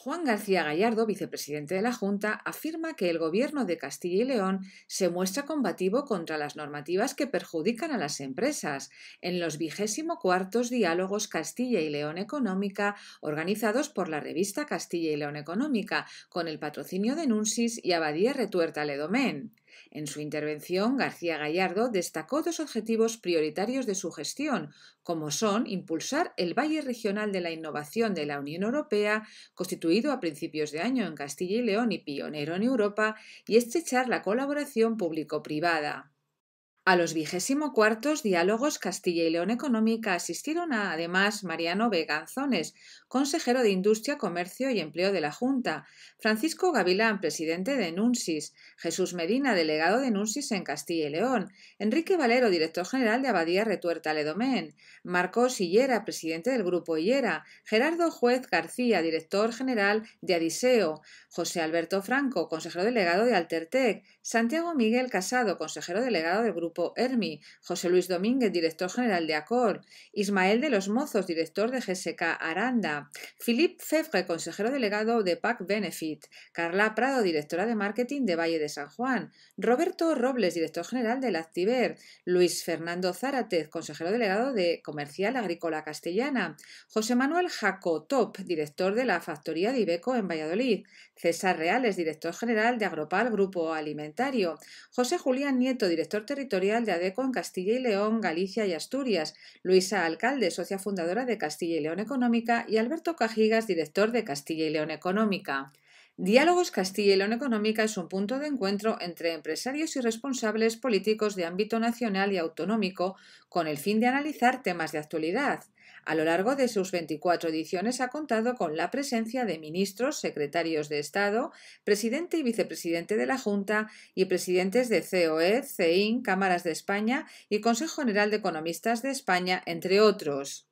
Juan García Gallardo, vicepresidente de la Junta, afirma que el Gobierno de Castilla y León se muestra combativo contra las normativas que perjudican a las empresas en los vigésimo cuartos diálogos Castilla y León Económica organizados por la revista Castilla y León Económica con el patrocinio de Nunsis y Abadía Retuerta Ledomén. En su intervención, García Gallardo destacó dos objetivos prioritarios de su gestión, como son impulsar el Valle Regional de la Innovación de la Unión Europea, constituido a principios de año en Castilla y León y pionero en Europa, y estrechar la colaboración público-privada. A los vigésimo cuartos diálogos Castilla y León Económica asistieron a, además Mariano Veganzones, consejero de Industria, Comercio y Empleo de la Junta, Francisco Gavilán, presidente de NUNSIS, Jesús Medina, delegado de NUNSIS en Castilla y León, Enrique Valero, director general de Abadía Retuerta Ledomén, Marcos Hillera, presidente del Grupo Hillera, Gerardo Juez García, director general de Adiseo, José Alberto Franco, consejero delegado de Altertec, Santiago Miguel Casado, consejero delegado del Grupo Hermi, José Luis Domínguez, director general de ACOR, Ismael de los Mozos, director de GSK Aranda, Philippe Fevre, consejero delegado de PAC Benefit, Carla Prado, directora de marketing de Valle de San Juan, Roberto Robles, director general de Activer, Luis Fernando Záratez, consejero delegado de Comercial Agrícola Castellana, José Manuel Jaco Top, director de la factoría de Ibeco en Valladolid, César Reales, director general de Agropal Grupo Alimentario, José Julián Nieto, director territorial de ADECO en Castilla y León, Galicia y Asturias, Luisa Alcalde, socia fundadora de Castilla y León Económica, y Alberto Cajigas, director de Castilla y León Económica. Diálogos Castilla y León Económica es un punto de encuentro entre empresarios y responsables políticos de ámbito nacional y autonómico con el fin de analizar temas de actualidad. A lo largo de sus 24 ediciones ha contado con la presencia de ministros, secretarios de Estado, presidente y vicepresidente de la Junta y presidentes de COE, CEIN, Cámaras de España y Consejo General de Economistas de España, entre otros.